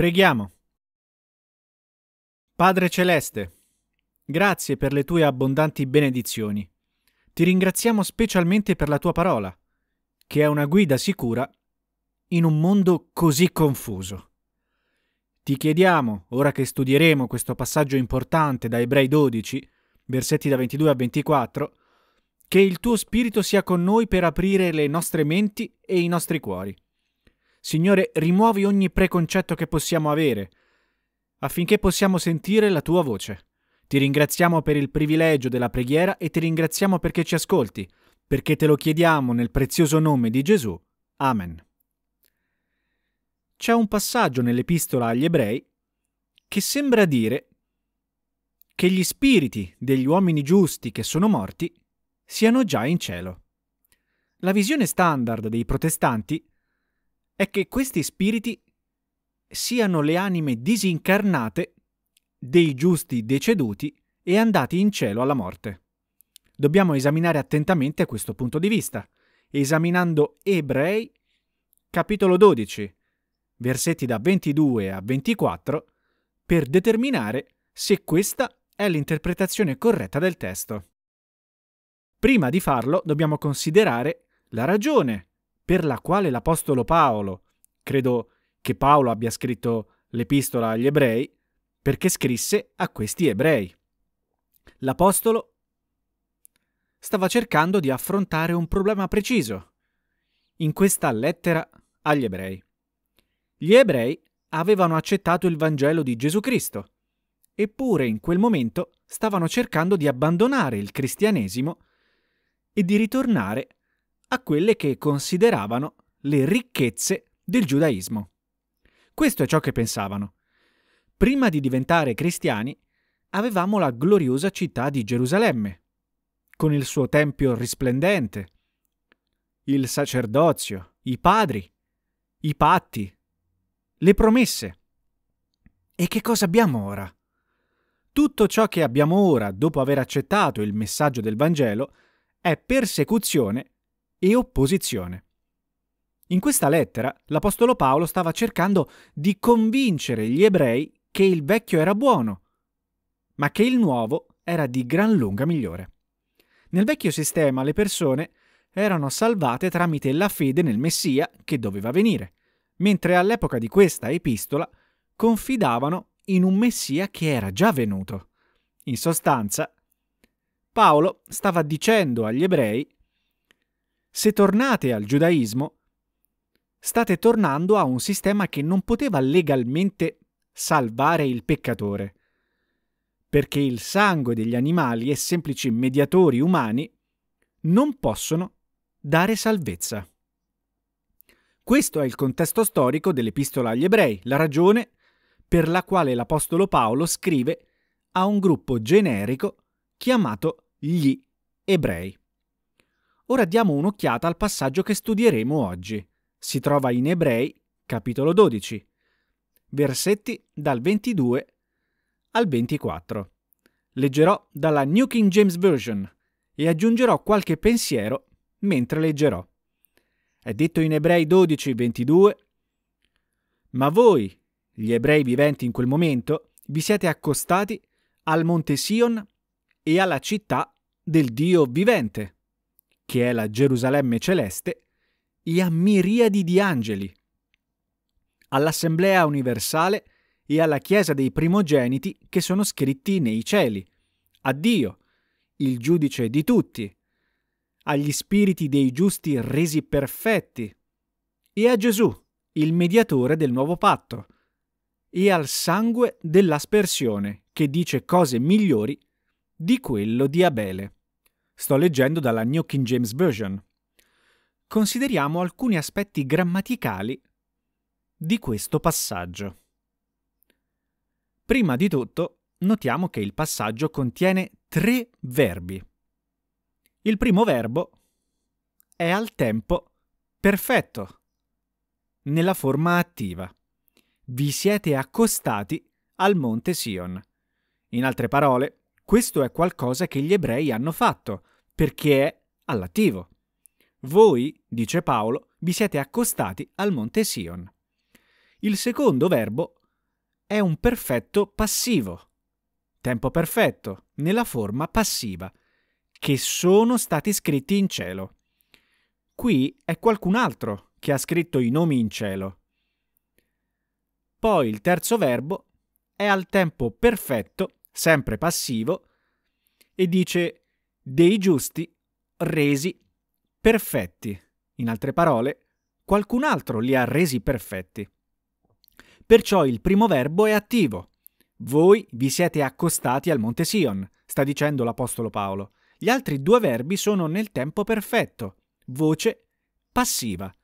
Preghiamo. Padre Celeste, grazie per le tue abbondanti benedizioni. Ti ringraziamo specialmente per la tua parola, che è una guida sicura in un mondo così confuso. Ti chiediamo, ora che studieremo questo passaggio importante da Ebrei 12, versetti da 22 a 24, che il tuo Spirito sia con noi per aprire le nostre menti e i nostri cuori Signore, rimuovi ogni preconcetto che possiamo avere, affinché possiamo sentire la tua voce. Ti ringraziamo per il privilegio della preghiera e ti ringraziamo perché ci ascolti, perché te lo chiediamo nel prezioso nome di Gesù. Amen. C'è un passaggio nell'epistola agli ebrei che sembra dire che gli spiriti degli uomini giusti che sono morti siano già in cielo. La visione standard dei protestanti è che questi spiriti siano le anime disincarnate dei giusti deceduti e andati in cielo alla morte. Dobbiamo esaminare attentamente questo punto di vista, esaminando Ebrei, capitolo 12, versetti da 22 a 24, per determinare se questa è l'interpretazione corretta del testo. Prima di farlo dobbiamo considerare la ragione per la quale l'Apostolo Paolo, credo che Paolo abbia scritto l'epistola agli ebrei, perché scrisse a questi ebrei. L'Apostolo stava cercando di affrontare un problema preciso in questa lettera agli ebrei. Gli ebrei avevano accettato il Vangelo di Gesù Cristo, eppure in quel momento stavano cercando di abbandonare il cristianesimo e di ritornare a quelle che consideravano le ricchezze del giudaismo. Questo è ciò che pensavano. Prima di diventare cristiani, avevamo la gloriosa città di Gerusalemme, con il suo tempio risplendente, il sacerdozio, i padri, i patti, le promesse. E che cosa abbiamo ora? Tutto ciò che abbiamo ora, dopo aver accettato il messaggio del Vangelo, è persecuzione e opposizione. In questa lettera l'Apostolo Paolo stava cercando di convincere gli ebrei che il vecchio era buono, ma che il nuovo era di gran lunga migliore. Nel vecchio sistema le persone erano salvate tramite la fede nel Messia che doveva venire, mentre all'epoca di questa epistola confidavano in un Messia che era già venuto. In sostanza, Paolo stava dicendo agli ebrei se tornate al giudaismo, state tornando a un sistema che non poteva legalmente salvare il peccatore, perché il sangue degli animali e semplici mediatori umani non possono dare salvezza. Questo è il contesto storico dell'epistola agli ebrei, la ragione per la quale l'Apostolo Paolo scrive a un gruppo generico chiamato gli ebrei. Ora diamo un'occhiata al passaggio che studieremo oggi. Si trova in Ebrei, capitolo 12, versetti dal 22 al 24. Leggerò dalla New King James Version e aggiungerò qualche pensiero mentre leggerò. È detto in Ebrei 12, 22, Ma voi, gli ebrei viventi in quel momento, vi siete accostati al monte Sion e alla città del Dio vivente, che è la Gerusalemme celeste, e a miriadi di angeli. All'Assemblea universale e alla Chiesa dei primogeniti che sono scritti nei cieli. A Dio, il giudice di tutti, agli spiriti dei giusti resi perfetti, e a Gesù, il mediatore del nuovo patto, e al sangue dell'aspersione, che dice cose migliori di quello di Abele. Sto leggendo dalla New King James Version. Consideriamo alcuni aspetti grammaticali di questo passaggio. Prima di tutto, notiamo che il passaggio contiene tre verbi. Il primo verbo è al tempo perfetto, nella forma attiva. Vi siete accostati al monte Sion. In altre parole, questo è qualcosa che gli ebrei hanno fatto, perché è all'attivo. Voi, dice Paolo, vi siete accostati al monte Sion. Il secondo verbo è un perfetto passivo, tempo perfetto, nella forma passiva, che sono stati scritti in cielo. Qui è qualcun altro che ha scritto i nomi in cielo. Poi il terzo verbo è al tempo perfetto, sempre passivo, e dice dei giusti resi perfetti. In altre parole, qualcun altro li ha resi perfetti. Perciò il primo verbo è attivo. Voi vi siete accostati al Monte Sion, sta dicendo l'Apostolo Paolo. Gli altri due verbi sono nel tempo perfetto, voce passiva.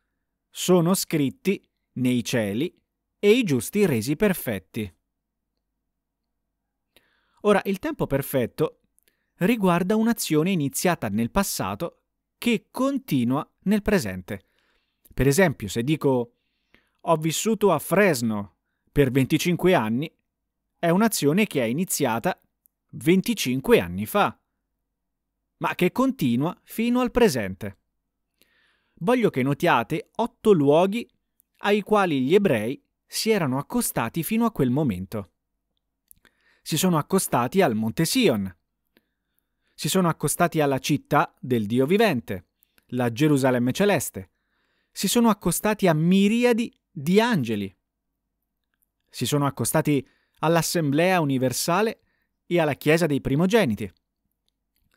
Sono scritti nei cieli e i giusti resi perfetti. Ora, il tempo perfetto riguarda un'azione iniziata nel passato che continua nel presente. Per esempio, se dico ho vissuto a Fresno per 25 anni, è un'azione che è iniziata 25 anni fa, ma che continua fino al presente. Voglio che notiate otto luoghi ai quali gli ebrei si erano accostati fino a quel momento. Si sono accostati al Monte Sion, si sono accostati alla città del Dio vivente, la Gerusalemme celeste, si sono accostati a miriadi di angeli, si sono accostati all'Assemblea universale e alla Chiesa dei primogeniti,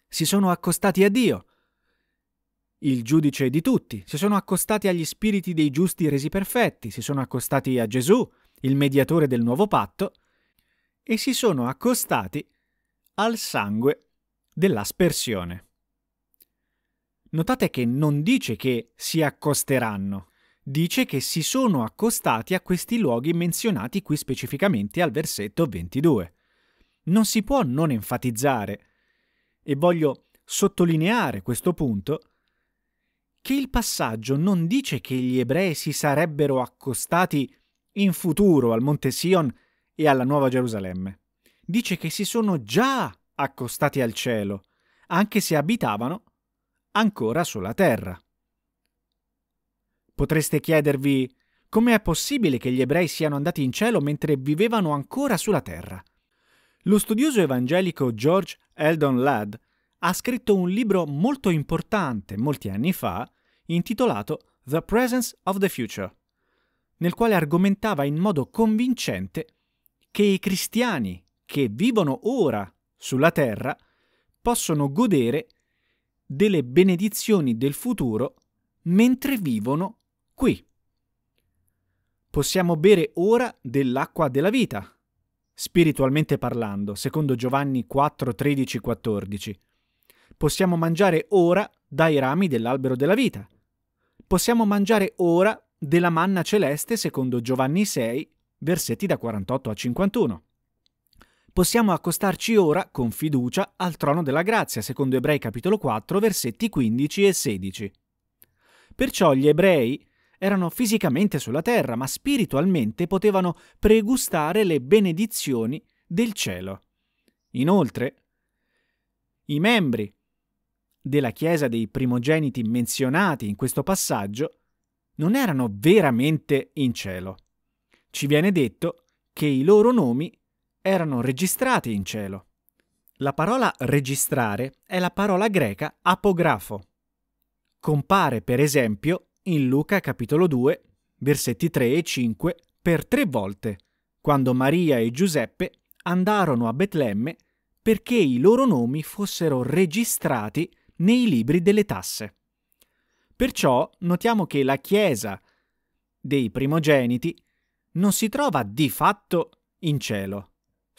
si sono accostati a Dio, il giudice di tutti, si sono accostati agli spiriti dei giusti resi perfetti, si sono accostati a Gesù, il mediatore del nuovo patto, e si sono accostati al sangue dell'aspersione. Notate che non dice che si accosteranno, dice che si sono accostati a questi luoghi menzionati qui specificamente al versetto 22. Non si può non enfatizzare, e voglio sottolineare questo punto, che il passaggio non dice che gli ebrei si sarebbero accostati in futuro al Monte Sion e alla Nuova Gerusalemme. Dice che si sono già accostati al cielo, anche se abitavano ancora sulla terra. Potreste chiedervi come è possibile che gli ebrei siano andati in cielo mentre vivevano ancora sulla terra. Lo studioso evangelico George Eldon Ladd ha scritto un libro molto importante molti anni fa intitolato The Presence of the Future, nel quale argomentava in modo convincente che i cristiani che vivono ora sulla terra possono godere delle benedizioni del futuro mentre vivono qui. Possiamo bere ora dell'acqua della vita, spiritualmente parlando, secondo Giovanni 4, 13, 14. Possiamo mangiare ora dai rami dell'albero della vita. Possiamo mangiare ora della manna celeste, secondo Giovanni 6, versetti da 48 a 51 possiamo accostarci ora, con fiducia, al trono della grazia, secondo Ebrei capitolo 4, versetti 15 e 16. Perciò gli ebrei erano fisicamente sulla terra, ma spiritualmente potevano pregustare le benedizioni del cielo. Inoltre, i membri della Chiesa dei primogeniti menzionati in questo passaggio non erano veramente in cielo. Ci viene detto che i loro nomi erano registrati in cielo. La parola registrare è la parola greca apografo. Compare, per esempio, in Luca capitolo 2, versetti 3 e 5, per tre volte, quando Maria e Giuseppe andarono a Betlemme perché i loro nomi fossero registrati nei libri delle tasse. Perciò notiamo che la Chiesa dei primogeniti non si trova di fatto in cielo,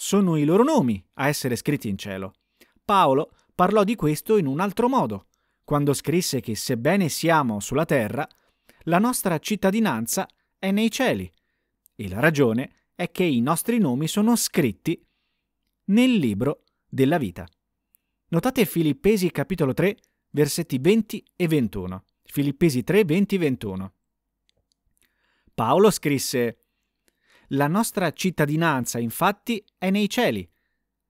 sono i loro nomi a essere scritti in cielo. Paolo parlò di questo in un altro modo, quando scrisse che sebbene siamo sulla terra, la nostra cittadinanza è nei cieli. E la ragione è che i nostri nomi sono scritti nel libro della vita. Notate Filippesi capitolo 3, versetti 20 e 21. Filippesi 3, 20 e 21. Paolo scrisse la nostra cittadinanza, infatti, è nei cieli,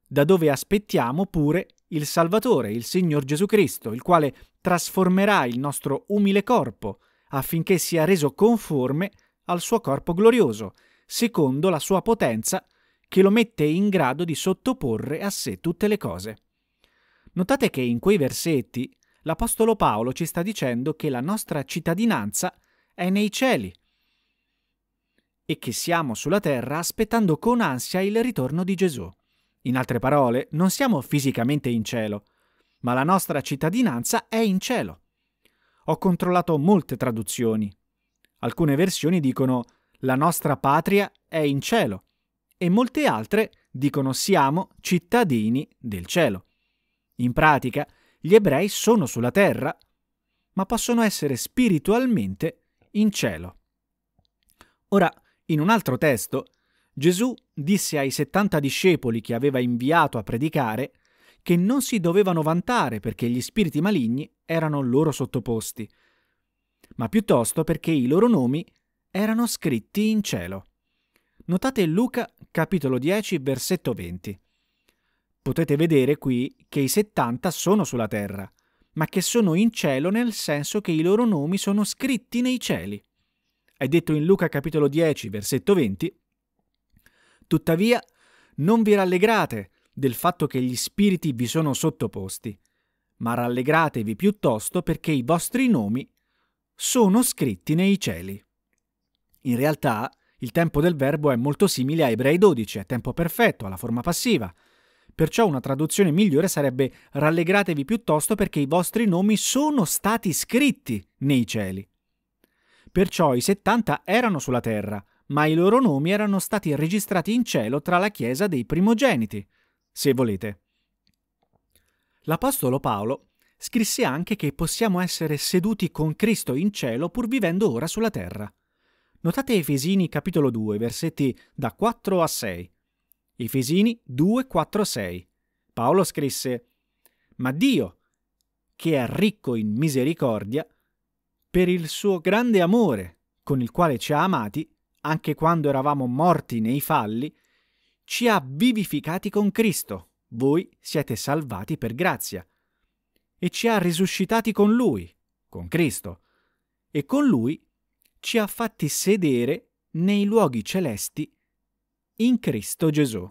da dove aspettiamo pure il Salvatore, il Signor Gesù Cristo, il quale trasformerà il nostro umile corpo affinché sia reso conforme al suo corpo glorioso, secondo la sua potenza che lo mette in grado di sottoporre a sé tutte le cose. Notate che in quei versetti l'Apostolo Paolo ci sta dicendo che la nostra cittadinanza è nei cieli, e che siamo sulla terra aspettando con ansia il ritorno di Gesù. In altre parole, non siamo fisicamente in cielo, ma la nostra cittadinanza è in cielo. Ho controllato molte traduzioni. Alcune versioni dicono la nostra patria è in cielo e molte altre dicono siamo cittadini del cielo. In pratica, gli ebrei sono sulla terra, ma possono essere spiritualmente in cielo. Ora, in un altro testo, Gesù disse ai 70 discepoli che aveva inviato a predicare che non si dovevano vantare perché gli spiriti maligni erano loro sottoposti, ma piuttosto perché i loro nomi erano scritti in cielo. Notate Luca capitolo 10 versetto 20. Potete vedere qui che i 70 sono sulla terra, ma che sono in cielo nel senso che i loro nomi sono scritti nei cieli. È detto in Luca capitolo 10, versetto 20, Tuttavia, non vi rallegrate del fatto che gli spiriti vi sono sottoposti, ma rallegratevi piuttosto perché i vostri nomi sono scritti nei cieli. In realtà, il tempo del verbo è molto simile a Ebrei 12, è tempo perfetto, alla forma passiva. Perciò una traduzione migliore sarebbe rallegratevi piuttosto perché i vostri nomi sono stati scritti nei cieli. Perciò i 70 erano sulla terra, ma i loro nomi erano stati registrati in cielo tra la chiesa dei primogeniti, se volete. L'Apostolo Paolo scrisse anche che possiamo essere seduti con Cristo in cielo pur vivendo ora sulla terra. Notate Efesini capitolo 2, versetti da 4 a 6. Efesini 2, 4, 6. Paolo scrisse, Ma Dio, che è ricco in misericordia, per il suo grande amore con il quale ci ha amati, anche quando eravamo morti nei falli, ci ha vivificati con Cristo. Voi siete salvati per grazia. E ci ha risuscitati con Lui, con Cristo. E con Lui ci ha fatti sedere nei luoghi celesti in Cristo Gesù.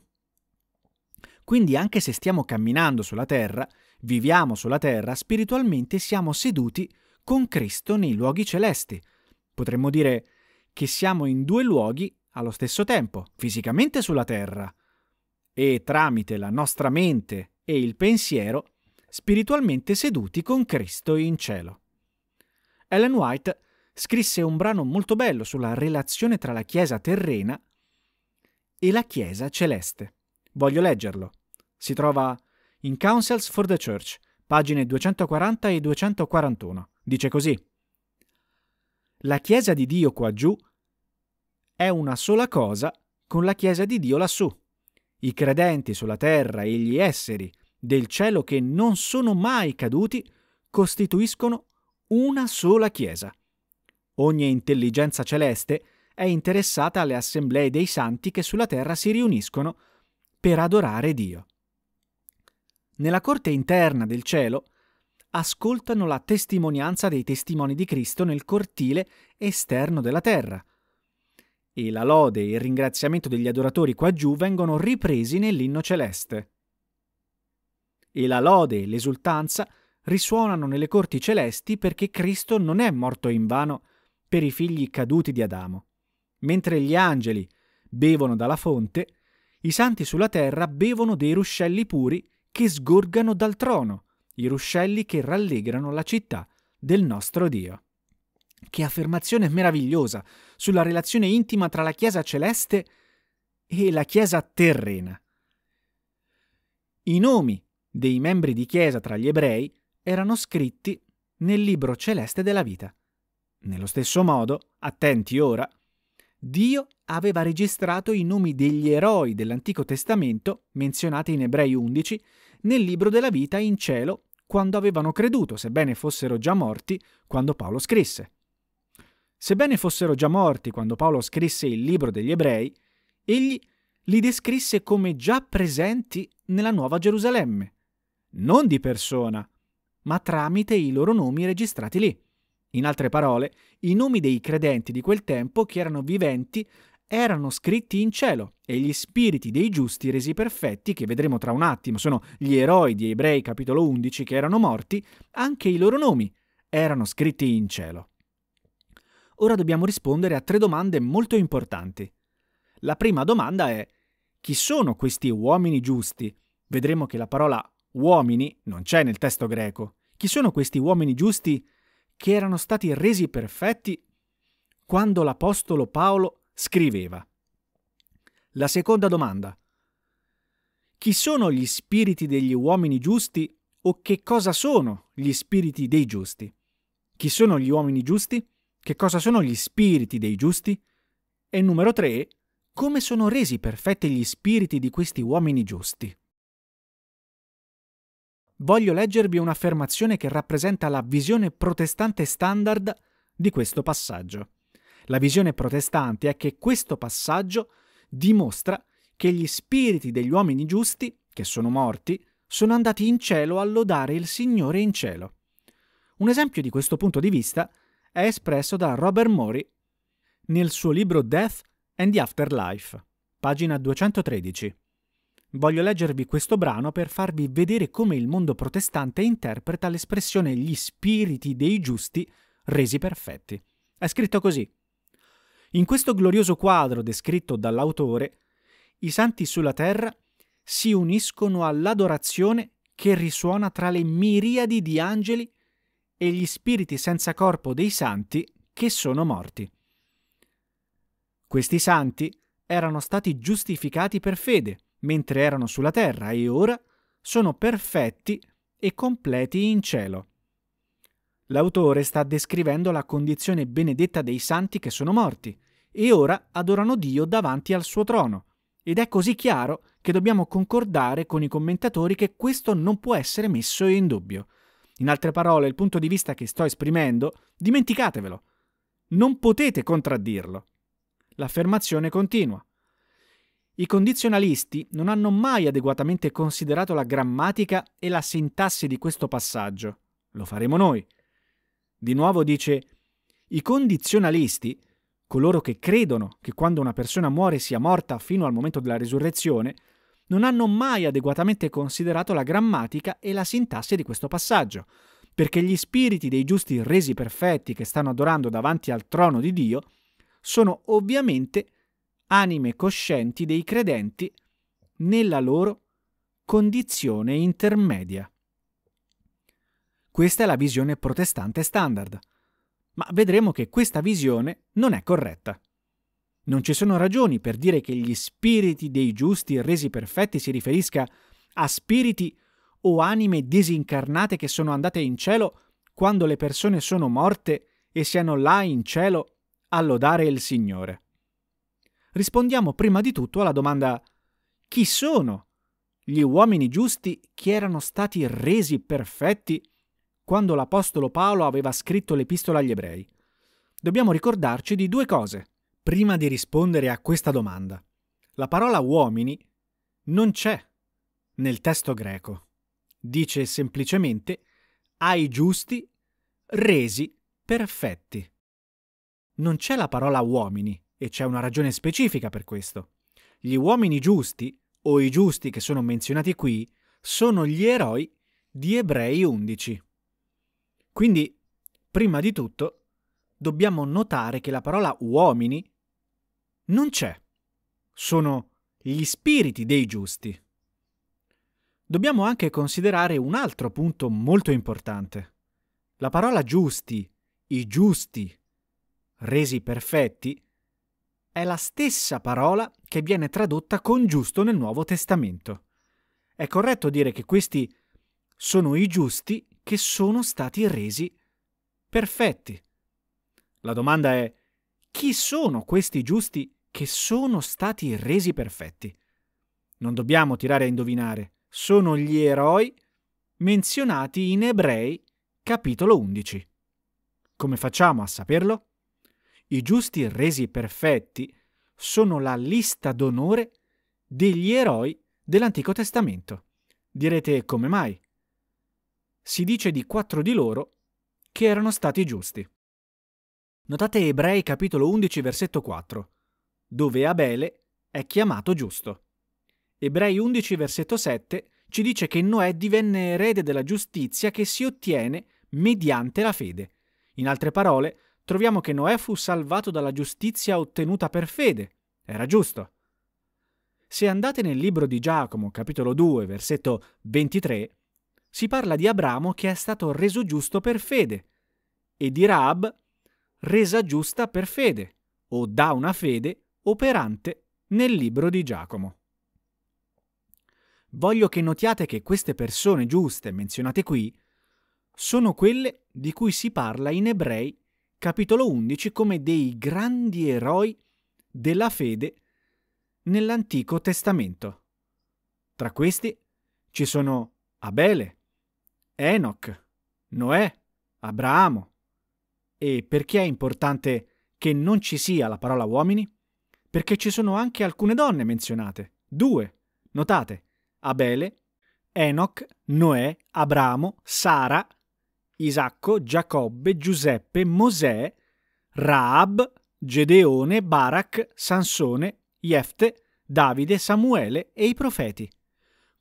Quindi anche se stiamo camminando sulla terra, viviamo sulla terra, spiritualmente siamo seduti con Cristo nei luoghi celesti. Potremmo dire che siamo in due luoghi allo stesso tempo, fisicamente sulla terra, e tramite la nostra mente e il pensiero, spiritualmente seduti con Cristo in cielo. Ellen White scrisse un brano molto bello sulla relazione tra la Chiesa terrena e la Chiesa celeste. Voglio leggerlo. Si trova in Councils for the Church, pagine 240 e 241. Dice così. La Chiesa di Dio qua giù è una sola cosa con la Chiesa di Dio lassù. I credenti sulla terra e gli esseri del cielo che non sono mai caduti costituiscono una sola Chiesa. Ogni intelligenza celeste è interessata alle assemblee dei santi che sulla terra si riuniscono per adorare Dio. Nella corte interna del cielo ascoltano la testimonianza dei testimoni di Cristo nel cortile esterno della terra. E la lode e il ringraziamento degli adoratori qua giù vengono ripresi nell'inno celeste. E la lode e l'esultanza risuonano nelle corti celesti perché Cristo non è morto invano per i figli caduti di Adamo. Mentre gli angeli bevono dalla fonte, i santi sulla terra bevono dei ruscelli puri che sgorgano dal trono i ruscelli che rallegrano la città del nostro Dio. Che affermazione meravigliosa sulla relazione intima tra la Chiesa celeste e la Chiesa terrena. I nomi dei membri di Chiesa tra gli ebrei erano scritti nel libro celeste della vita. Nello stesso modo, attenti ora, Dio aveva registrato i nomi degli eroi dell'Antico Testamento menzionati in Ebrei 11 nel libro della vita in cielo quando avevano creduto, sebbene fossero già morti, quando Paolo scrisse. Sebbene fossero già morti quando Paolo scrisse il libro degli ebrei, egli li descrisse come già presenti nella Nuova Gerusalemme, non di persona, ma tramite i loro nomi registrati lì. In altre parole, i nomi dei credenti di quel tempo che erano viventi erano scritti in cielo e gli spiriti dei giusti resi perfetti, che vedremo tra un attimo, sono gli eroi di Ebrei capitolo 11 che erano morti, anche i loro nomi erano scritti in cielo. Ora dobbiamo rispondere a tre domande molto importanti. La prima domanda è chi sono questi uomini giusti? Vedremo che la parola uomini non c'è nel testo greco. Chi sono questi uomini giusti che erano stati resi perfetti quando l'Apostolo Paolo scriveva. La seconda domanda. Chi sono gli spiriti degli uomini giusti o che cosa sono gli spiriti dei giusti? Chi sono gli uomini giusti? Che cosa sono gli spiriti dei giusti? E numero 3. Come sono resi perfetti gli spiriti di questi uomini giusti? Voglio leggervi un'affermazione che rappresenta la visione protestante standard di questo passaggio. La visione protestante è che questo passaggio dimostra che gli spiriti degli uomini giusti, che sono morti, sono andati in cielo a lodare il Signore in cielo. Un esempio di questo punto di vista è espresso da Robert Mori nel suo libro Death and the Afterlife, pagina 213. Voglio leggervi questo brano per farvi vedere come il mondo protestante interpreta l'espressione gli spiriti dei giusti resi perfetti. È scritto così. In questo glorioso quadro descritto dall'autore, i santi sulla terra si uniscono all'adorazione che risuona tra le miriadi di angeli e gli spiriti senza corpo dei santi che sono morti. Questi santi erano stati giustificati per fede mentre erano sulla terra e ora sono perfetti e completi in cielo. L'autore sta descrivendo la condizione benedetta dei santi che sono morti e ora adorano Dio davanti al suo trono. Ed è così chiaro che dobbiamo concordare con i commentatori che questo non può essere messo in dubbio. In altre parole, il punto di vista che sto esprimendo, dimenticatevelo. Non potete contraddirlo. L'affermazione continua. I condizionalisti non hanno mai adeguatamente considerato la grammatica e la sintassi di questo passaggio. Lo faremo noi. Di nuovo dice, i condizionalisti, coloro che credono che quando una persona muore sia morta fino al momento della risurrezione, non hanno mai adeguatamente considerato la grammatica e la sintassi di questo passaggio, perché gli spiriti dei giusti resi perfetti che stanno adorando davanti al trono di Dio sono ovviamente anime coscienti dei credenti nella loro condizione intermedia. Questa è la visione protestante standard. Ma vedremo che questa visione non è corretta. Non ci sono ragioni per dire che gli spiriti dei giusti resi perfetti si riferisca a spiriti o anime disincarnate che sono andate in cielo quando le persone sono morte e siano là in cielo a lodare il Signore. Rispondiamo prima di tutto alla domanda chi sono gli uomini giusti che erano stati resi perfetti quando l'Apostolo Paolo aveva scritto l'Epistola agli Ebrei. Dobbiamo ricordarci di due cose prima di rispondere a questa domanda. La parola uomini non c'è nel testo greco. Dice semplicemente ai giusti resi perfetti. Non c'è la parola uomini e c'è una ragione specifica per questo. Gli uomini giusti, o i giusti che sono menzionati qui, sono gli eroi di Ebrei 11. Quindi, prima di tutto, dobbiamo notare che la parola uomini non c'è. Sono gli spiriti dei giusti. Dobbiamo anche considerare un altro punto molto importante. La parola giusti, i giusti, resi perfetti, è la stessa parola che viene tradotta con giusto nel Nuovo Testamento. È corretto dire che questi sono i giusti che sono stati resi perfetti. La domanda è chi sono questi giusti che sono stati resi perfetti? Non dobbiamo tirare a indovinare, sono gli eroi menzionati in Ebrei capitolo 11. Come facciamo a saperlo? I giusti resi perfetti sono la lista d'onore degli eroi dell'Antico Testamento. Direte come mai? si dice di quattro di loro che erano stati giusti. Notate Ebrei capitolo 11 versetto 4, dove Abele è chiamato giusto. Ebrei 11 versetto 7 ci dice che Noè divenne erede della giustizia che si ottiene mediante la fede. In altre parole, troviamo che Noè fu salvato dalla giustizia ottenuta per fede. Era giusto. Se andate nel libro di Giacomo, capitolo 2, versetto 23, si parla di Abramo che è stato reso giusto per fede e di Raab resa giusta per fede o da una fede operante nel libro di Giacomo. Voglio che notiate che queste persone giuste menzionate qui sono quelle di cui si parla in Ebrei capitolo 11 come dei grandi eroi della fede nell'Antico Testamento. Tra questi ci sono Abele, Enoch, Noè, Abramo. E perché è importante che non ci sia la parola uomini? Perché ci sono anche alcune donne menzionate. Due. Notate. Abele, Enoch, Noè, Abramo, Sara, Isacco, Giacobbe, Giuseppe, Mosè, Raab, Gedeone, Barak, Sansone, Jefte, Davide, Samuele e i profeti.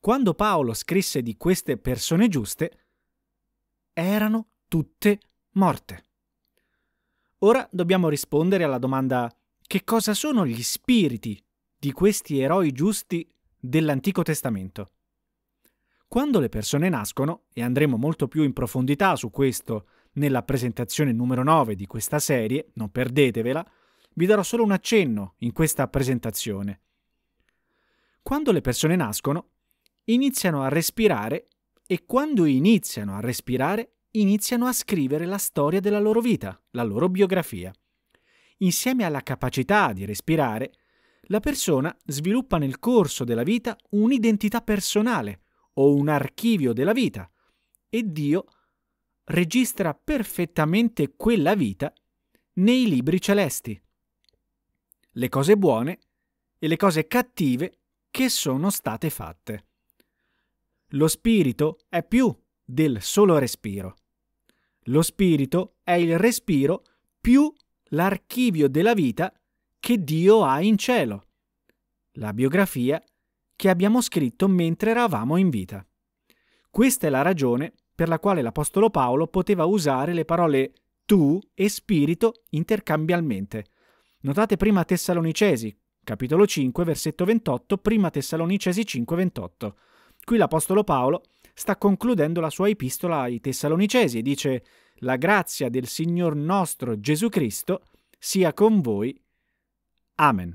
Quando Paolo scrisse di queste persone giuste, erano tutte morte. Ora dobbiamo rispondere alla domanda che cosa sono gli spiriti di questi eroi giusti dell'Antico Testamento? Quando le persone nascono, e andremo molto più in profondità su questo nella presentazione numero 9 di questa serie, non perdetevela, vi darò solo un accenno in questa presentazione. Quando le persone nascono, iniziano a respirare e quando iniziano a respirare, iniziano a scrivere la storia della loro vita, la loro biografia. Insieme alla capacità di respirare, la persona sviluppa nel corso della vita un'identità personale o un archivio della vita e Dio registra perfettamente quella vita nei libri celesti. Le cose buone e le cose cattive che sono state fatte. Lo spirito è più del solo respiro. Lo spirito è il respiro più l'archivio della vita che Dio ha in cielo, la biografia che abbiamo scritto mentre eravamo in vita. Questa è la ragione per la quale l'Apostolo Paolo poteva usare le parole tu e spirito intercambialmente. Notate prima Tessalonicesi, capitolo 5, versetto 28, prima Tessalonicesi 5, 28. Qui l'Apostolo Paolo sta concludendo la sua epistola ai Tessalonicesi e dice La grazia del Signor nostro Gesù Cristo sia con voi. Amen.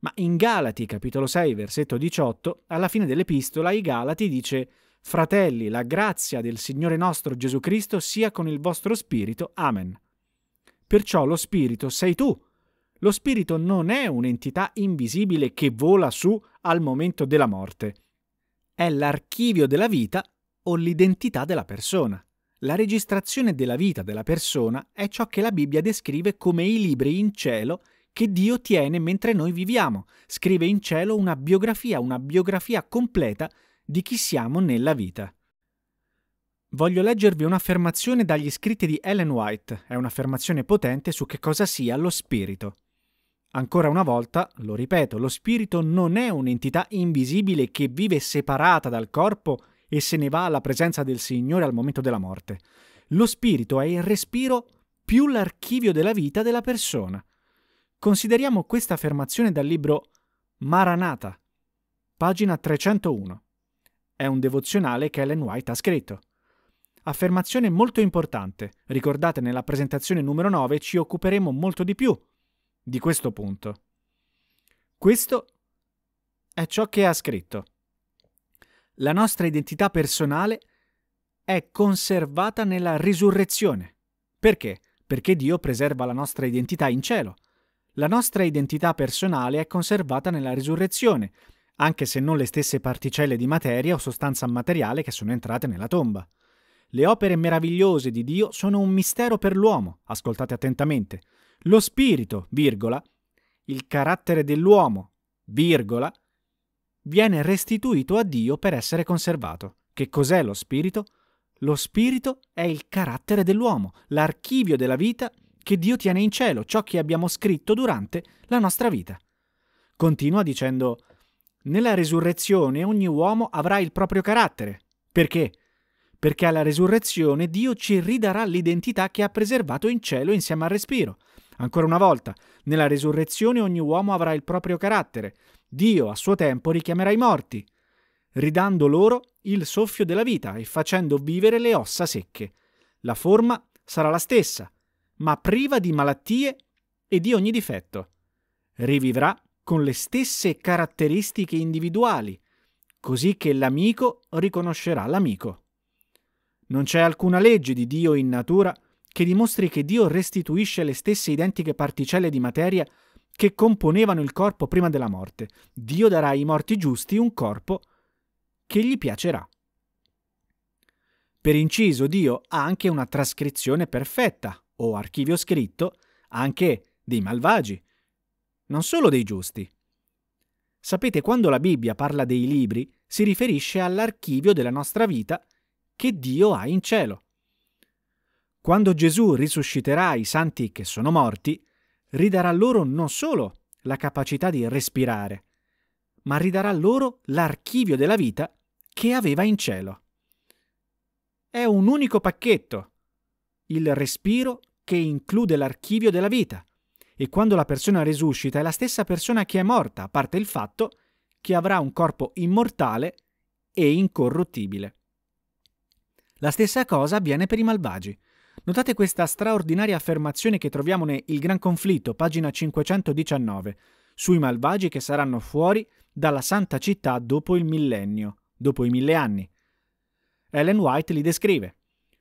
Ma in Galati capitolo 6 versetto 18, alla fine dell'epistola, i Galati dice Fratelli, la grazia del Signore nostro Gesù Cristo sia con il vostro spirito. Amen. Perciò lo spirito sei tu. Lo spirito non è un'entità invisibile che vola su al momento della morte è l'archivio della vita o l'identità della persona. La registrazione della vita della persona è ciò che la Bibbia descrive come i libri in cielo che Dio tiene mentre noi viviamo. Scrive in cielo una biografia, una biografia completa di chi siamo nella vita. Voglio leggervi un'affermazione dagli scritti di Ellen White, è un'affermazione potente su che cosa sia lo spirito. Ancora una volta, lo ripeto, lo spirito non è un'entità invisibile che vive separata dal corpo e se ne va alla presenza del Signore al momento della morte. Lo spirito è il respiro più l'archivio della vita della persona. Consideriamo questa affermazione dal libro Maranata, pagina 301. È un devozionale che Ellen White ha scritto. Affermazione molto importante, ricordate nella presentazione numero 9 ci occuperemo molto di più di questo punto. Questo è ciò che ha scritto. La nostra identità personale è conservata nella risurrezione. Perché? Perché Dio preserva la nostra identità in cielo. La nostra identità personale è conservata nella risurrezione, anche se non le stesse particelle di materia o sostanza materiale che sono entrate nella tomba. Le opere meravigliose di Dio sono un mistero per l'uomo, ascoltate attentamente lo spirito, virgola, il carattere dell'uomo, virgola, viene restituito a Dio per essere conservato. Che cos'è lo spirito? Lo spirito è il carattere dell'uomo, l'archivio della vita che Dio tiene in cielo, ciò che abbiamo scritto durante la nostra vita. Continua dicendo, nella resurrezione ogni uomo avrà il proprio carattere. Perché? Perché alla resurrezione Dio ci ridarà l'identità che ha preservato in cielo insieme al respiro. Ancora una volta, nella resurrezione ogni uomo avrà il proprio carattere. Dio a suo tempo richiamerà i morti, ridando loro il soffio della vita e facendo vivere le ossa secche. La forma sarà la stessa, ma priva di malattie e di ogni difetto. Rivivrà con le stesse caratteristiche individuali, così che l'amico riconoscerà l'amico. Non c'è alcuna legge di Dio in natura che dimostri che Dio restituisce le stesse identiche particelle di materia che componevano il corpo prima della morte. Dio darà ai morti giusti un corpo che gli piacerà. Per inciso, Dio ha anche una trascrizione perfetta, o archivio scritto, anche dei malvagi, non solo dei giusti. Sapete, quando la Bibbia parla dei libri, si riferisce all'archivio della nostra vita che Dio ha in cielo. Quando Gesù risusciterà i santi che sono morti, ridarà loro non solo la capacità di respirare, ma ridarà loro l'archivio della vita che aveva in cielo. È un unico pacchetto, il respiro che include l'archivio della vita, e quando la persona risuscita è la stessa persona che è morta, a parte il fatto che avrà un corpo immortale e incorruttibile. La stessa cosa avviene per i malvagi. Notate questa straordinaria affermazione che troviamo nel Gran Conflitto, pagina 519, sui malvagi che saranno fuori dalla santa città dopo il millennio, dopo i mille anni. Ellen White li descrive.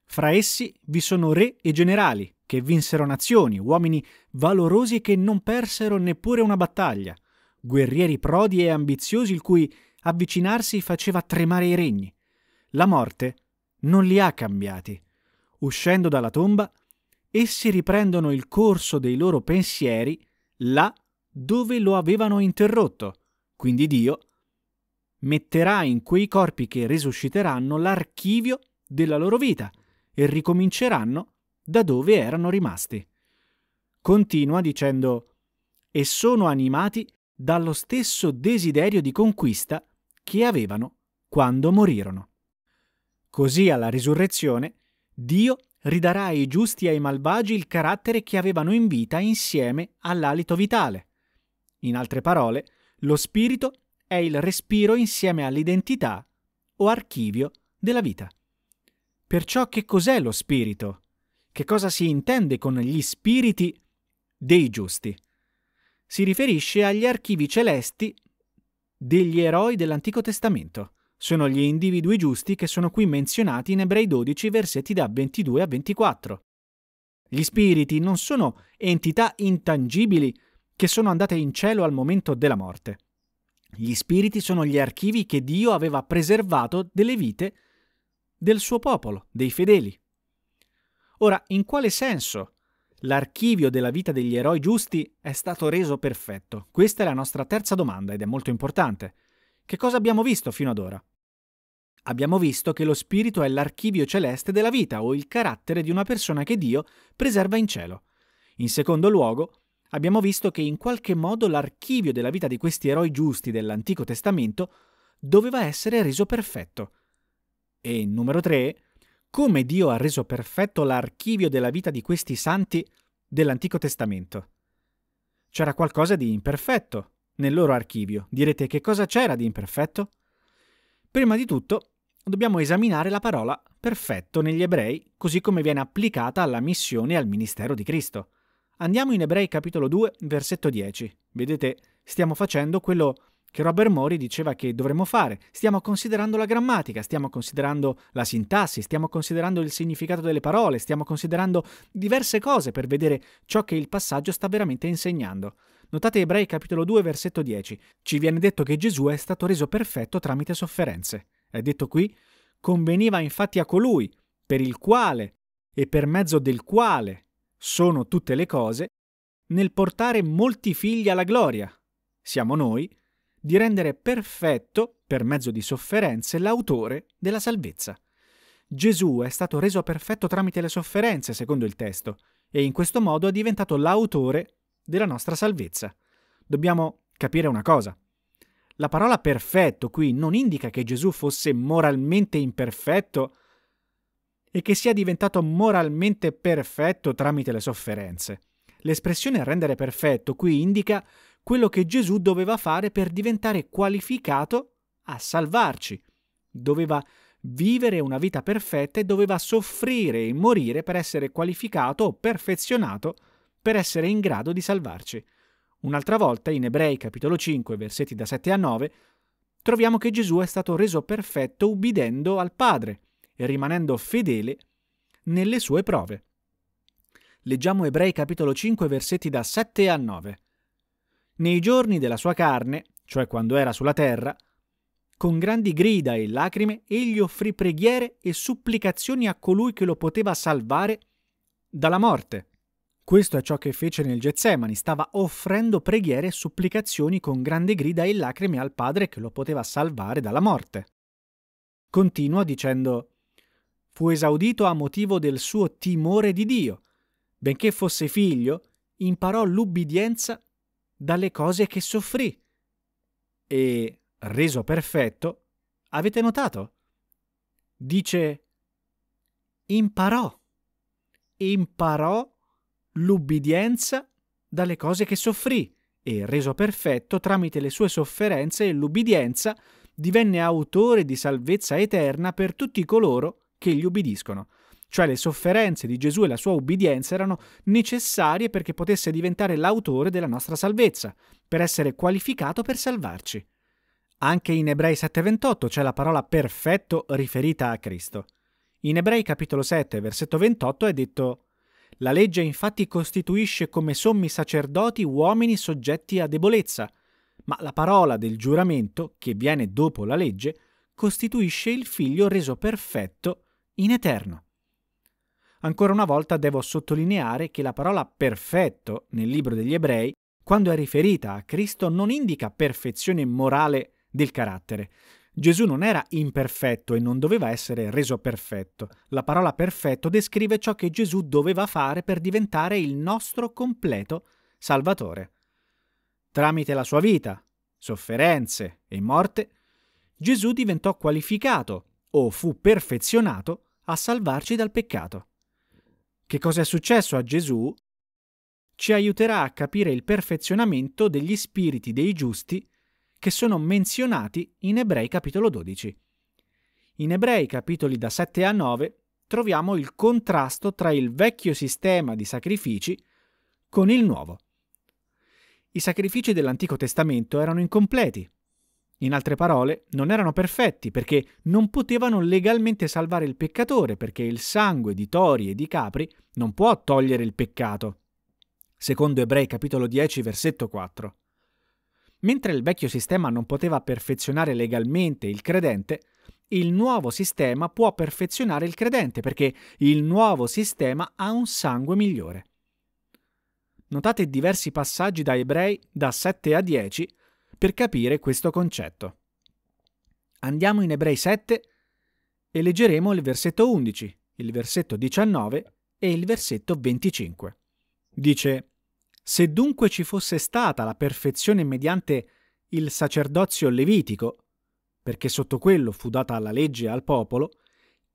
Fra essi vi sono re e generali, che vinsero nazioni, uomini valorosi che non persero neppure una battaglia, guerrieri prodi e ambiziosi il cui avvicinarsi faceva tremare i regni. La morte non li ha cambiati, uscendo dalla tomba, essi riprendono il corso dei loro pensieri là dove lo avevano interrotto. Quindi Dio metterà in quei corpi che risusciteranno l'archivio della loro vita e ricominceranno da dove erano rimasti. Continua dicendo e sono animati dallo stesso desiderio di conquista che avevano quando morirono. Così alla risurrezione Dio ridarà ai giusti e ai malvagi il carattere che avevano in vita insieme all'alito vitale. In altre parole, lo spirito è il respiro insieme all'identità o archivio della vita. Perciò che cos'è lo spirito? Che cosa si intende con gli spiriti dei giusti? Si riferisce agli archivi celesti degli eroi dell'Antico Testamento. Sono gli individui giusti che sono qui menzionati in Ebrei 12 versetti da 22 a 24. Gli spiriti non sono entità intangibili che sono andate in cielo al momento della morte. Gli spiriti sono gli archivi che Dio aveva preservato delle vite del suo popolo, dei fedeli. Ora, in quale senso l'archivio della vita degli eroi giusti è stato reso perfetto? Questa è la nostra terza domanda ed è molto importante. Che cosa abbiamo visto fino ad ora? Abbiamo visto che lo spirito è l'archivio celeste della vita o il carattere di una persona che Dio preserva in cielo. In secondo luogo, abbiamo visto che in qualche modo l'archivio della vita di questi eroi giusti dell'Antico Testamento doveva essere reso perfetto. E numero tre, come Dio ha reso perfetto l'archivio della vita di questi santi dell'Antico Testamento. C'era qualcosa di imperfetto nel loro archivio. Direte che cosa c'era di imperfetto? Prima di tutto dobbiamo esaminare la parola perfetto negli ebrei, così come viene applicata alla missione e al ministero di Cristo. Andiamo in Ebrei capitolo 2, versetto 10. Vedete, stiamo facendo quello che Robert Mori diceva che dovremmo fare. Stiamo considerando la grammatica, stiamo considerando la sintassi, stiamo considerando il significato delle parole, stiamo considerando diverse cose per vedere ciò che il passaggio sta veramente insegnando. Notate Ebrei capitolo 2 versetto 10. Ci viene detto che Gesù è stato reso perfetto tramite sofferenze è detto qui, conveniva infatti a colui, per il quale e per mezzo del quale sono tutte le cose, nel portare molti figli alla gloria, siamo noi, di rendere perfetto, per mezzo di sofferenze, l'autore della salvezza. Gesù è stato reso perfetto tramite le sofferenze, secondo il testo, e in questo modo è diventato l'autore della nostra salvezza. Dobbiamo capire una cosa. La parola perfetto qui non indica che Gesù fosse moralmente imperfetto e che sia diventato moralmente perfetto tramite le sofferenze. L'espressione rendere perfetto qui indica quello che Gesù doveva fare per diventare qualificato a salvarci. Doveva vivere una vita perfetta e doveva soffrire e morire per essere qualificato o perfezionato per essere in grado di salvarci. Un'altra volta, in Ebrei capitolo 5, versetti da 7 a 9, troviamo che Gesù è stato reso perfetto ubbidendo al Padre e rimanendo fedele nelle sue prove. Leggiamo Ebrei capitolo 5, versetti da 7 a 9. Nei giorni della sua carne, cioè quando era sulla terra, con grandi grida e lacrime egli offrì preghiere e supplicazioni a colui che lo poteva salvare dalla morte. Questo è ciò che fece nel Getsemani, stava offrendo preghiere e supplicazioni con grande grida e lacrime al Padre che lo poteva salvare dalla morte. Continua dicendo Fu esaudito a motivo del suo timore di Dio. Benché fosse figlio, imparò l'ubbidienza dalle cose che soffrì. E, reso perfetto, avete notato? Dice imparò. Imparò l'ubbidienza dalle cose che soffrì e, reso perfetto tramite le sue sofferenze e l'ubbidienza, divenne autore di salvezza eterna per tutti coloro che gli ubbidiscono. Cioè le sofferenze di Gesù e la sua ubbidienza erano necessarie perché potesse diventare l'autore della nostra salvezza, per essere qualificato per salvarci. Anche in Ebrei 7:28 c'è la parola perfetto riferita a Cristo. In Ebrei capitolo 7, versetto 28 è detto la legge infatti costituisce come sommi sacerdoti uomini soggetti a debolezza, ma la parola del giuramento, che viene dopo la legge, costituisce il figlio reso perfetto in eterno. Ancora una volta devo sottolineare che la parola perfetto nel libro degli ebrei, quando è riferita a Cristo, non indica perfezione morale del carattere, Gesù non era imperfetto e non doveva essere reso perfetto. La parola perfetto descrive ciò che Gesù doveva fare per diventare il nostro completo Salvatore. Tramite la sua vita, sofferenze e morte, Gesù diventò qualificato o fu perfezionato a salvarci dal peccato. Che cosa è successo a Gesù? Ci aiuterà a capire il perfezionamento degli spiriti dei giusti che sono menzionati in Ebrei capitolo 12. In Ebrei capitoli da 7 a 9 troviamo il contrasto tra il vecchio sistema di sacrifici con il nuovo. I sacrifici dell'Antico Testamento erano incompleti. In altre parole, non erano perfetti perché non potevano legalmente salvare il peccatore, perché il sangue di tori e di capri non può togliere il peccato. Secondo Ebrei capitolo 10 versetto 4. Mentre il vecchio sistema non poteva perfezionare legalmente il credente, il nuovo sistema può perfezionare il credente perché il nuovo sistema ha un sangue migliore. Notate diversi passaggi da Ebrei da 7 a 10 per capire questo concetto. Andiamo in Ebrei 7 e leggeremo il versetto 11, il versetto 19 e il versetto 25. Dice se dunque ci fosse stata la perfezione mediante il sacerdozio levitico, perché sotto quello fu data la legge al popolo,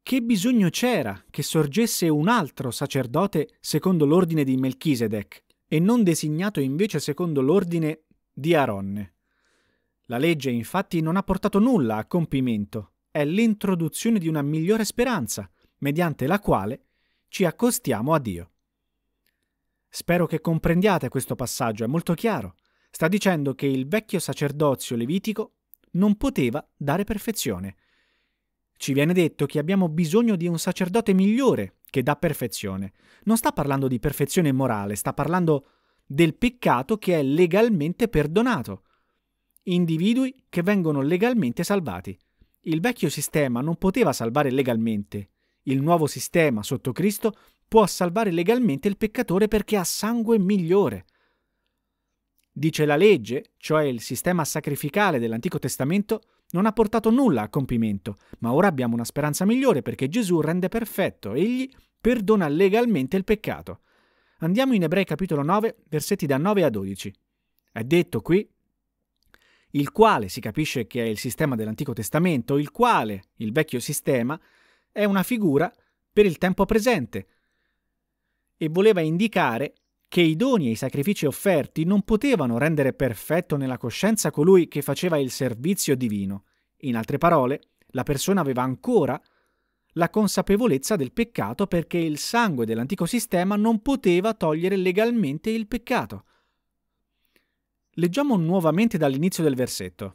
che bisogno c'era che sorgesse un altro sacerdote secondo l'ordine di Melchisedec e non designato invece secondo l'ordine di Aronne? La legge infatti non ha portato nulla a compimento, è l'introduzione di una migliore speranza, mediante la quale ci accostiamo a Dio. Spero che comprendiate questo passaggio, è molto chiaro. Sta dicendo che il vecchio sacerdozio levitico non poteva dare perfezione. Ci viene detto che abbiamo bisogno di un sacerdote migliore che dà perfezione. Non sta parlando di perfezione morale, sta parlando del peccato che è legalmente perdonato. Individui che vengono legalmente salvati. Il vecchio sistema non poteva salvare legalmente. Il nuovo sistema sotto Cristo può salvare legalmente il peccatore perché ha sangue migliore. Dice la legge, cioè il sistema sacrificale dell'Antico Testamento, non ha portato nulla a compimento, ma ora abbiamo una speranza migliore perché Gesù rende perfetto, egli perdona legalmente il peccato. Andiamo in Ebrei capitolo 9, versetti da 9 a 12. È detto qui, il quale si capisce che è il sistema dell'Antico Testamento, il quale, il vecchio sistema, è una figura per il tempo presente, e voleva indicare che i doni e i sacrifici offerti non potevano rendere perfetto nella coscienza colui che faceva il servizio divino. In altre parole, la persona aveva ancora la consapevolezza del peccato perché il sangue dell'antico sistema non poteva togliere legalmente il peccato. Leggiamo nuovamente dall'inizio del versetto,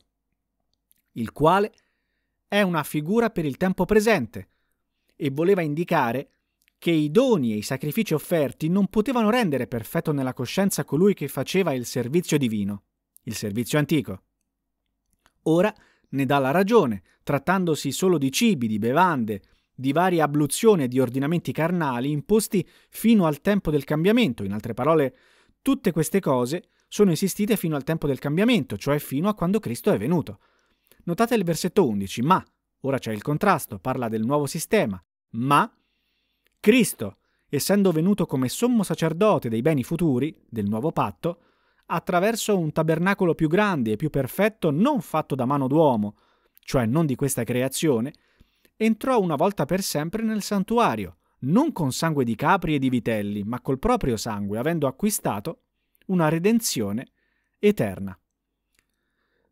il quale è una figura per il tempo presente e voleva indicare che i doni e i sacrifici offerti non potevano rendere perfetto nella coscienza colui che faceva il servizio divino, il servizio antico. Ora ne dà la ragione, trattandosi solo di cibi, di bevande, di varie abluzioni e di ordinamenti carnali imposti fino al tempo del cambiamento. In altre parole, tutte queste cose sono esistite fino al tempo del cambiamento, cioè fino a quando Cristo è venuto. Notate il versetto 11, ma, ora c'è il contrasto, parla del nuovo sistema, ma Cristo, essendo venuto come sommo sacerdote dei beni futuri, del nuovo patto, attraverso un tabernacolo più grande e più perfetto non fatto da mano d'uomo, cioè non di questa creazione, entrò una volta per sempre nel santuario, non con sangue di capri e di vitelli, ma col proprio sangue, avendo acquistato una redenzione eterna.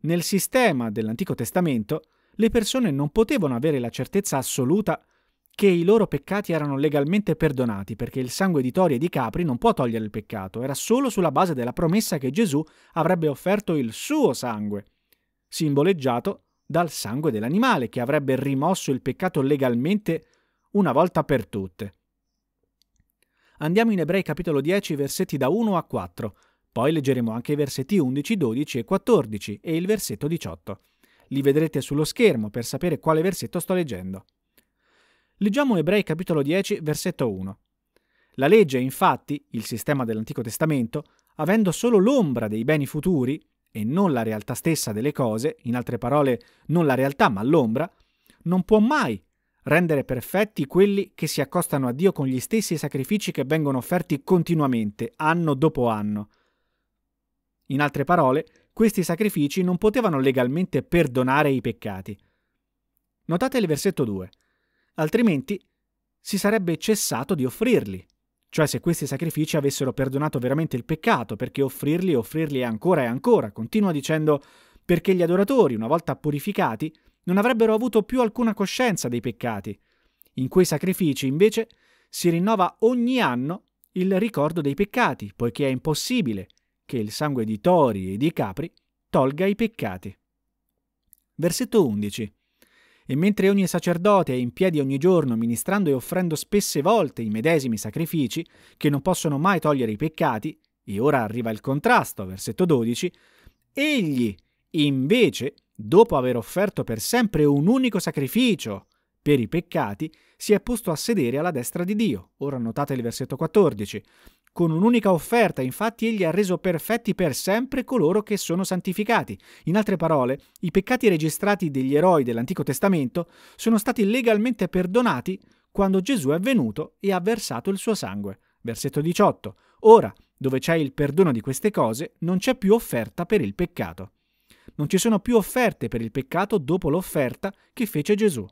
Nel sistema dell'Antico Testamento le persone non potevano avere la certezza assoluta che i loro peccati erano legalmente perdonati, perché il sangue di tori e di capri non può togliere il peccato, era solo sulla base della promessa che Gesù avrebbe offerto il suo sangue, simboleggiato dal sangue dell'animale, che avrebbe rimosso il peccato legalmente una volta per tutte. Andiamo in Ebrei capitolo 10, versetti da 1 a 4. Poi leggeremo anche i versetti 11, 12 e 14 e il versetto 18. Li vedrete sullo schermo per sapere quale versetto sto leggendo. Leggiamo Ebrei capitolo 10, versetto 1. La legge, infatti, il sistema dell'Antico Testamento, avendo solo l'ombra dei beni futuri e non la realtà stessa delle cose, in altre parole non la realtà ma l'ombra, non può mai rendere perfetti quelli che si accostano a Dio con gli stessi sacrifici che vengono offerti continuamente, anno dopo anno. In altre parole, questi sacrifici non potevano legalmente perdonare i peccati. Notate il versetto 2 altrimenti si sarebbe cessato di offrirli. Cioè se questi sacrifici avessero perdonato veramente il peccato, perché offrirli e offrirli ancora e ancora, continua dicendo perché gli adoratori, una volta purificati, non avrebbero avuto più alcuna coscienza dei peccati. In quei sacrifici, invece, si rinnova ogni anno il ricordo dei peccati, poiché è impossibile che il sangue di tori e di capri tolga i peccati. Versetto 11. E mentre ogni sacerdote è in piedi ogni giorno ministrando e offrendo spesse volte i medesimi sacrifici, che non possono mai togliere i peccati, e ora arriva il contrasto, versetto 12, egli invece, dopo aver offerto per sempre un unico sacrificio per i peccati, si è posto a sedere alla destra di Dio. Ora notate il versetto 14, con un'unica offerta, infatti, egli ha reso perfetti per sempre coloro che sono santificati. In altre parole, i peccati registrati degli eroi dell'Antico Testamento sono stati legalmente perdonati quando Gesù è venuto e ha versato il suo sangue. Versetto 18. Ora, dove c'è il perdono di queste cose, non c'è più offerta per il peccato. Non ci sono più offerte per il peccato dopo l'offerta che fece Gesù.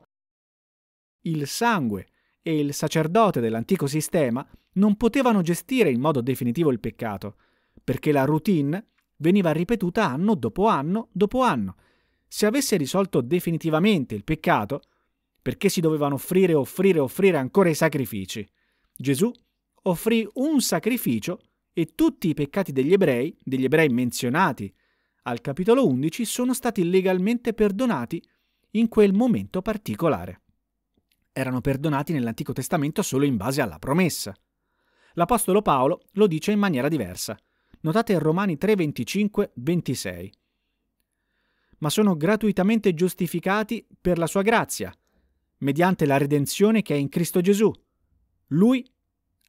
Il sangue e il sacerdote dell'antico sistema non potevano gestire in modo definitivo il peccato, perché la routine veniva ripetuta anno dopo anno dopo anno. Se avesse risolto definitivamente il peccato, perché si dovevano offrire, offrire, offrire ancora i sacrifici? Gesù offrì un sacrificio e tutti i peccati degli ebrei, degli ebrei menzionati al capitolo 11, sono stati legalmente perdonati in quel momento particolare erano perdonati nell'Antico Testamento solo in base alla promessa. L'Apostolo Paolo lo dice in maniera diversa. Notate Romani 3, 25, 26. Ma sono gratuitamente giustificati per la sua grazia, mediante la redenzione che è in Cristo Gesù. Lui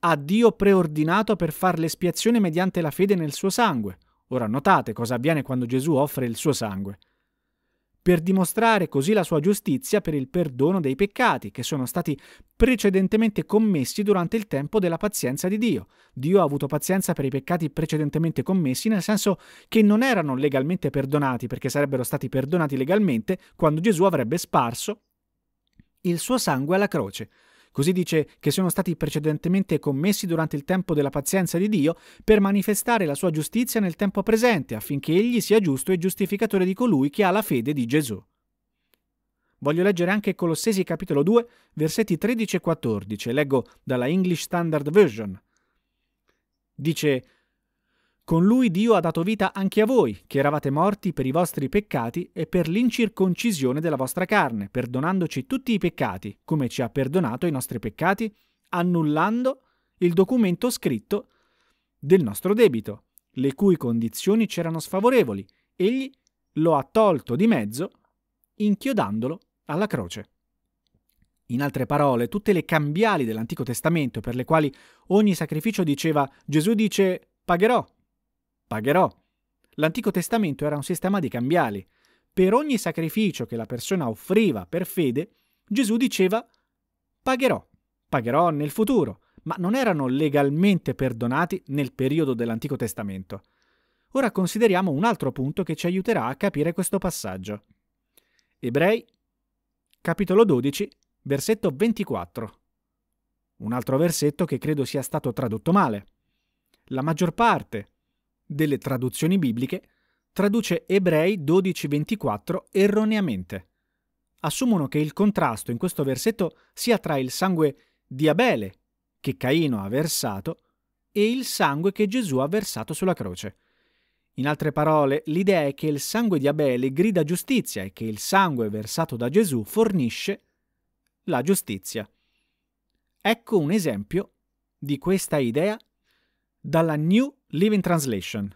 ha Dio preordinato per far l'espiazione mediante la fede nel suo sangue. Ora notate cosa avviene quando Gesù offre il suo sangue per dimostrare così la sua giustizia per il perdono dei peccati che sono stati precedentemente commessi durante il tempo della pazienza di Dio. Dio ha avuto pazienza per i peccati precedentemente commessi, nel senso che non erano legalmente perdonati, perché sarebbero stati perdonati legalmente quando Gesù avrebbe sparso il suo sangue alla croce. Così dice che sono stati precedentemente commessi durante il tempo della pazienza di Dio per manifestare la sua giustizia nel tempo presente, affinché egli sia giusto e giustificatore di colui che ha la fede di Gesù. Voglio leggere anche Colossesi capitolo 2, versetti 13 e 14. Leggo dalla English Standard Version. Dice con lui Dio ha dato vita anche a voi, che eravate morti per i vostri peccati e per l'incirconcisione della vostra carne, perdonandoci tutti i peccati, come ci ha perdonato i nostri peccati, annullando il documento scritto del nostro debito, le cui condizioni c'erano sfavorevoli. Egli lo ha tolto di mezzo, inchiodandolo alla croce. In altre parole, tutte le cambiali dell'Antico Testamento per le quali ogni sacrificio diceva Gesù dice pagherò pagherò. L'Antico Testamento era un sistema di cambiali. Per ogni sacrificio che la persona offriva per fede, Gesù diceva pagherò, pagherò nel futuro, ma non erano legalmente perdonati nel periodo dell'Antico Testamento. Ora consideriamo un altro punto che ci aiuterà a capire questo passaggio. Ebrei, capitolo 12, versetto 24. Un altro versetto che credo sia stato tradotto male. La maggior parte delle traduzioni bibliche, traduce Ebrei 12:24 erroneamente. Assumono che il contrasto in questo versetto sia tra il sangue di Abele, che Caino ha versato, e il sangue che Gesù ha versato sulla croce. In altre parole, l'idea è che il sangue di Abele grida giustizia e che il sangue versato da Gesù fornisce la giustizia. Ecco un esempio di questa idea dalla New Living Translation.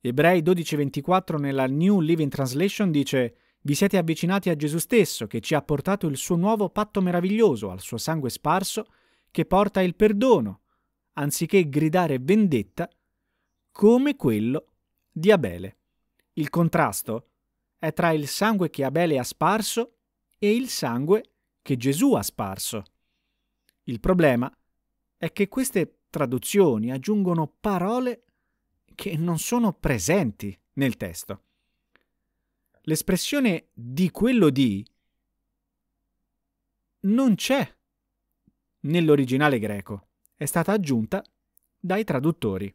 Ebrei 12:24 nella New Living Translation dice Vi siete avvicinati a Gesù stesso che ci ha portato il suo nuovo patto meraviglioso, al suo sangue sparso, che porta il perdono, anziché gridare vendetta, come quello di Abele. Il contrasto è tra il sangue che Abele ha sparso e il sangue che Gesù ha sparso. Il problema è che queste traduzioni aggiungono parole che non sono presenti nel testo. L'espressione di quello di non c'è nell'originale greco, è stata aggiunta dai traduttori.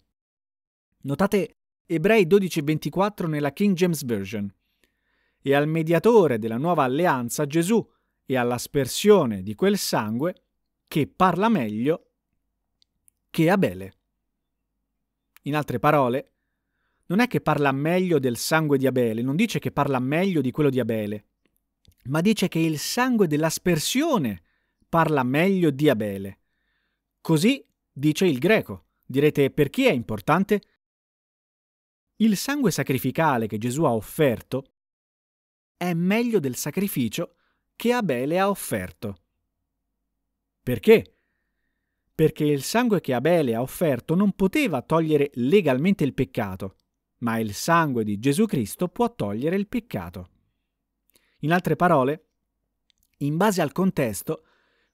Notate Ebrei 12:24 nella King James Version. E al mediatore della nuova alleanza Gesù e all'aspersione di quel sangue che parla meglio che Abele. In altre parole, non è che parla meglio del sangue di Abele, non dice che parla meglio di quello di Abele, ma dice che il sangue dell'aspersione parla meglio di Abele. Così dice il greco. Direte per chi è importante? Il sangue sacrificale che Gesù ha offerto è meglio del sacrificio che Abele ha offerto. Perché? perché il sangue che Abele ha offerto non poteva togliere legalmente il peccato, ma il sangue di Gesù Cristo può togliere il peccato. In altre parole, in base al contesto,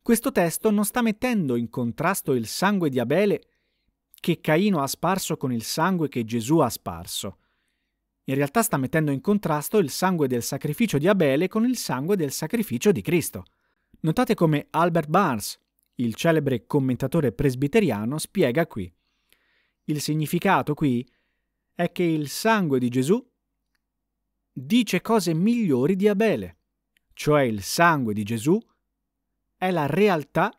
questo testo non sta mettendo in contrasto il sangue di Abele che Caino ha sparso con il sangue che Gesù ha sparso. In realtà sta mettendo in contrasto il sangue del sacrificio di Abele con il sangue del sacrificio di Cristo. Notate come Albert Barnes, il celebre commentatore presbiteriano spiega qui. Il significato qui è che il sangue di Gesù dice cose migliori di Abele, cioè il sangue di Gesù è la realtà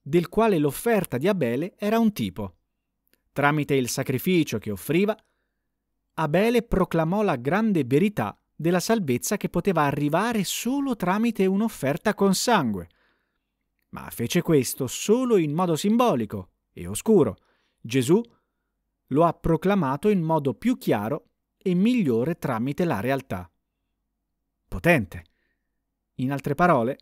del quale l'offerta di Abele era un tipo. Tramite il sacrificio che offriva, Abele proclamò la grande verità della salvezza che poteva arrivare solo tramite un'offerta con sangue, ma fece questo solo in modo simbolico e oscuro. Gesù lo ha proclamato in modo più chiaro e migliore tramite la realtà. Potente. In altre parole,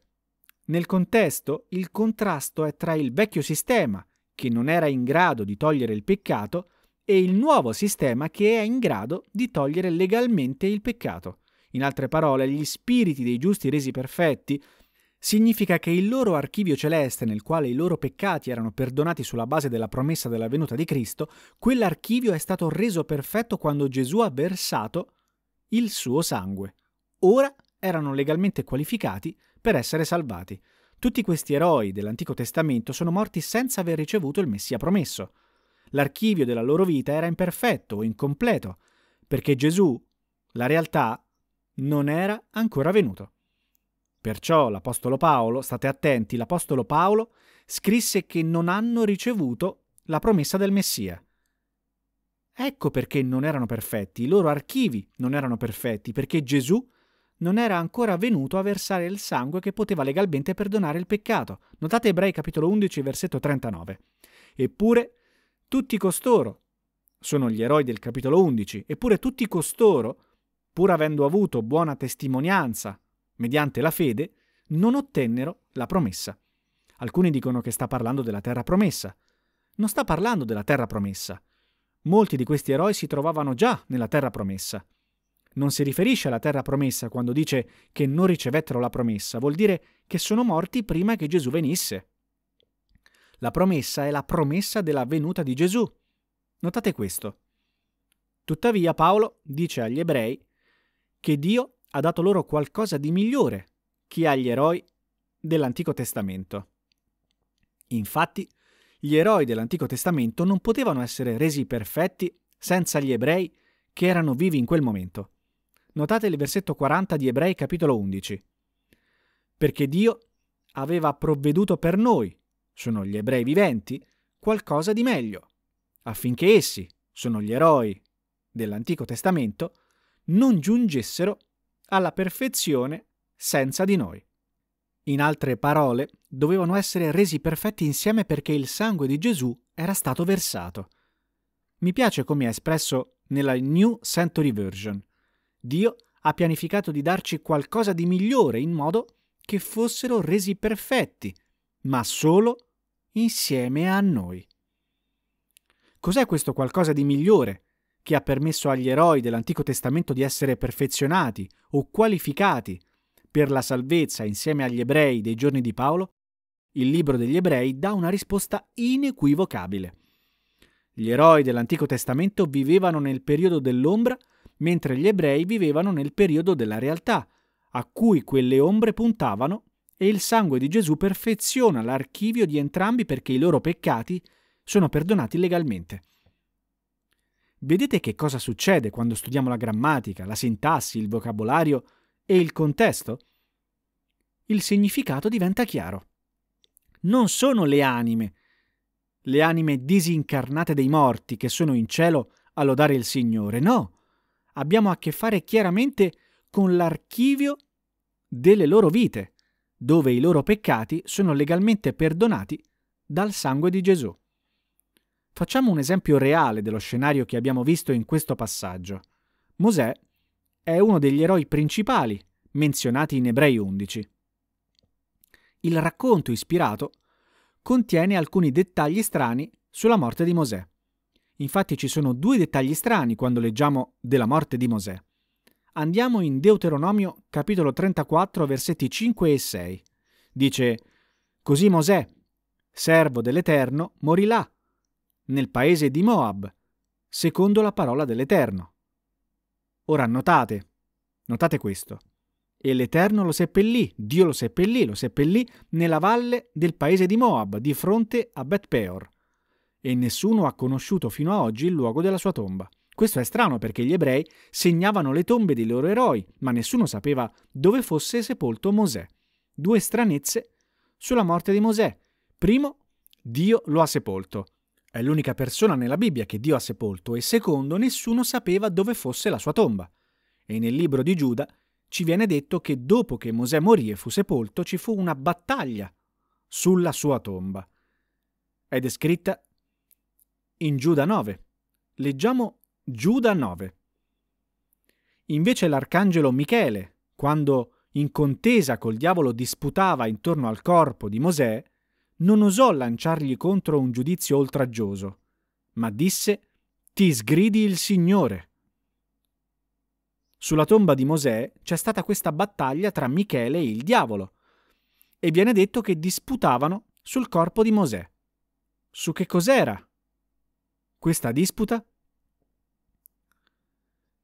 nel contesto il contrasto è tra il vecchio sistema, che non era in grado di togliere il peccato, e il nuovo sistema che è in grado di togliere legalmente il peccato. In altre parole, gli spiriti dei giusti resi perfetti significa che il loro archivio celeste nel quale i loro peccati erano perdonati sulla base della promessa della venuta di Cristo, quell'archivio è stato reso perfetto quando Gesù ha versato il suo sangue. Ora erano legalmente qualificati per essere salvati. Tutti questi eroi dell'Antico Testamento sono morti senza aver ricevuto il Messia promesso. L'archivio della loro vita era imperfetto o incompleto, perché Gesù, la realtà, non era ancora venuto. Perciò l'Apostolo Paolo, state attenti, l'Apostolo Paolo scrisse che non hanno ricevuto la promessa del Messia. Ecco perché non erano perfetti, i loro archivi non erano perfetti, perché Gesù non era ancora venuto a versare il sangue che poteva legalmente perdonare il peccato. Notate Ebrei capitolo 11 versetto 39. Eppure tutti costoro sono gli eroi del capitolo 11, eppure tutti costoro, pur avendo avuto buona testimonianza mediante la fede, non ottennero la promessa. Alcuni dicono che sta parlando della terra promessa. Non sta parlando della terra promessa. Molti di questi eroi si trovavano già nella terra promessa. Non si riferisce alla terra promessa quando dice che non ricevettero la promessa, vuol dire che sono morti prima che Gesù venisse. La promessa è la promessa della venuta di Gesù. Notate questo. Tuttavia Paolo dice agli ebrei che Dio ha dato loro qualcosa di migliore che agli eroi dell'Antico Testamento. Infatti, gli eroi dell'Antico Testamento non potevano essere resi perfetti senza gli ebrei che erano vivi in quel momento. Notate il versetto 40 di Ebrei capitolo 11. Perché Dio aveva provveduto per noi, sono gli ebrei viventi, qualcosa di meglio, affinché essi, sono gli eroi dell'Antico Testamento, non giungessero alla perfezione senza di noi. In altre parole, dovevano essere resi perfetti insieme perché il sangue di Gesù era stato versato. Mi piace come è espresso nella New Century Version. Dio ha pianificato di darci qualcosa di migliore in modo che fossero resi perfetti, ma solo insieme a noi. Cos'è questo qualcosa di migliore che ha permesso agli eroi dell'Antico Testamento di essere perfezionati o qualificati per la salvezza insieme agli ebrei dei giorni di Paolo, il libro degli ebrei dà una risposta inequivocabile. Gli eroi dell'Antico Testamento vivevano nel periodo dell'ombra, mentre gli ebrei vivevano nel periodo della realtà, a cui quelle ombre puntavano, e il sangue di Gesù perfeziona l'archivio di entrambi perché i loro peccati sono perdonati legalmente. Vedete che cosa succede quando studiamo la grammatica, la sintassi, il vocabolario e il contesto? Il significato diventa chiaro. Non sono le anime, le anime disincarnate dei morti che sono in cielo a lodare il Signore, no. Abbiamo a che fare chiaramente con l'archivio delle loro vite, dove i loro peccati sono legalmente perdonati dal sangue di Gesù. Facciamo un esempio reale dello scenario che abbiamo visto in questo passaggio. Mosè è uno degli eroi principali menzionati in Ebrei 11. Il racconto ispirato contiene alcuni dettagli strani sulla morte di Mosè. Infatti ci sono due dettagli strani quando leggiamo della morte di Mosè. Andiamo in Deuteronomio capitolo 34 versetti 5 e 6. Dice Così Mosè, servo dell'Eterno, morì là, nel paese di Moab, secondo la parola dell'Eterno. Ora notate, notate questo. E l'Eterno lo seppellì, Dio lo seppellì, lo seppellì nella valle del paese di Moab, di fronte a Bet Peor. E nessuno ha conosciuto fino a oggi il luogo della sua tomba. Questo è strano perché gli ebrei segnavano le tombe dei loro eroi, ma nessuno sapeva dove fosse sepolto Mosè. Due stranezze sulla morte di Mosè. Primo, Dio lo ha sepolto. È l'unica persona nella Bibbia che Dio ha sepolto e secondo nessuno sapeva dove fosse la sua tomba. E nel libro di Giuda ci viene detto che dopo che Mosè morì e fu sepolto ci fu una battaglia sulla sua tomba. È descritta in Giuda 9. Leggiamo Giuda 9. Invece l'arcangelo Michele, quando in contesa col diavolo disputava intorno al corpo di Mosè, non osò lanciargli contro un giudizio oltraggioso, ma disse Ti sgridi il Signore. Sulla tomba di Mosè c'è stata questa battaglia tra Michele e il diavolo, e viene detto che disputavano sul corpo di Mosè. Su che cos'era questa disputa?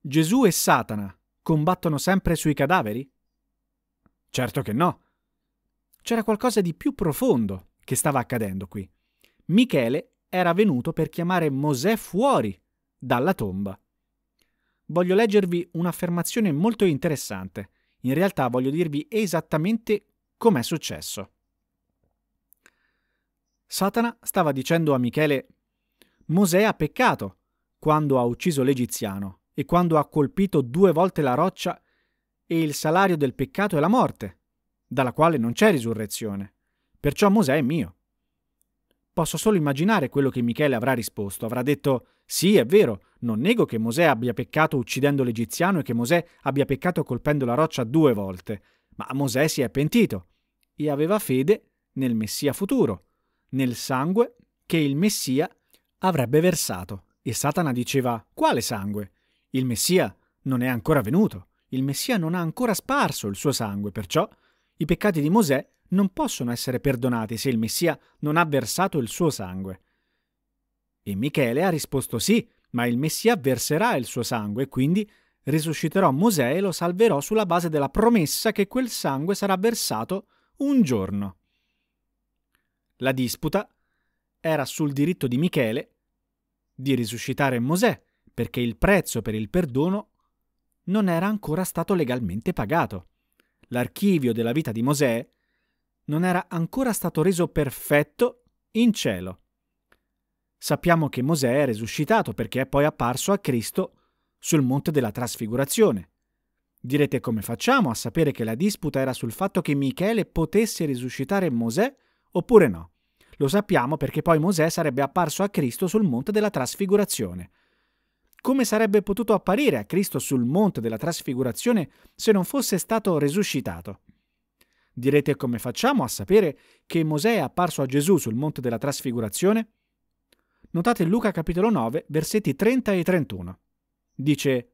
Gesù e Satana combattono sempre sui cadaveri? Certo che no. C'era qualcosa di più profondo che stava accadendo qui. Michele era venuto per chiamare Mosè fuori dalla tomba. Voglio leggervi un'affermazione molto interessante. In realtà voglio dirvi esattamente com'è successo. Satana stava dicendo a Michele Mosè ha peccato quando ha ucciso l'egiziano e quando ha colpito due volte la roccia e il salario del peccato è la morte, dalla quale non c'è risurrezione. Perciò Mosè è mio. Posso solo immaginare quello che Michele avrà risposto. Avrà detto: Sì, è vero, non nego che Mosè abbia peccato uccidendo l'egiziano e che Mosè abbia peccato colpendo la roccia due volte, ma Mosè si è pentito e aveva fede nel Messia futuro, nel sangue che il Messia avrebbe versato. E Satana diceva: Quale sangue? Il Messia non è ancora venuto, il Messia non ha ancora sparso il suo sangue, perciò i peccati di Mosè non possono essere perdonati se il Messia non ha versato il suo sangue. E Michele ha risposto sì, ma il Messia verserà il suo sangue, quindi risusciterò Mosè e lo salverò sulla base della promessa che quel sangue sarà versato un giorno. La disputa era sul diritto di Michele di risuscitare Mosè, perché il prezzo per il perdono non era ancora stato legalmente pagato. L'archivio della vita di Mosè non era ancora stato reso perfetto in cielo. Sappiamo che Mosè è risuscitato perché è poi apparso a Cristo sul monte della trasfigurazione. Direte come facciamo a sapere che la disputa era sul fatto che Michele potesse risuscitare Mosè oppure no? Lo sappiamo perché poi Mosè sarebbe apparso a Cristo sul monte della trasfigurazione. Come sarebbe potuto apparire a Cristo sul monte della trasfigurazione se non fosse stato risuscitato? Direte come facciamo a sapere che Mosè è apparso a Gesù sul monte della trasfigurazione? Notate Luca capitolo 9, versetti 30 e 31. Dice